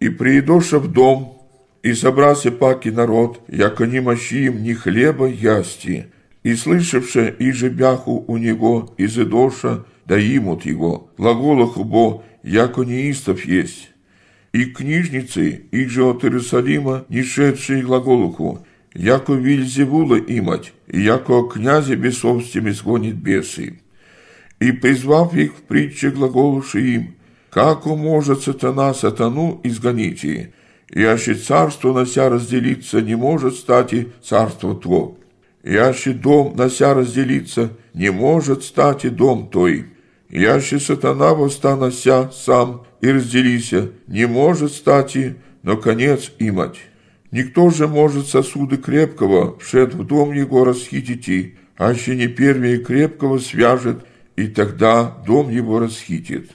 И приедоша в дом, и собрался паки народ, яко не мощи им ни хлеба ясти, и слышавше и жебяху у него, и зедоша, да имут его, глаголах убо, яко неистов есть. И книжницы, и же от Иерусалима, не шедшие глаголуху, яко Вильзевула имать, и яко князя бесовствами сгонит бесы. И призвав их в притче глаголуши им, как может сатана сатану изгоните? Яще царство нося разделиться не может стать и царство Тво. Яще дом нося разделиться не может стать и дом Той. Яще сатана воста нося сам и разделися не может стать и, но конец имать. Никто же может сосуды крепкого, шед в дом его расхитить расхитите, аще не первые крепкого свяжет, и тогда дом его расхитит».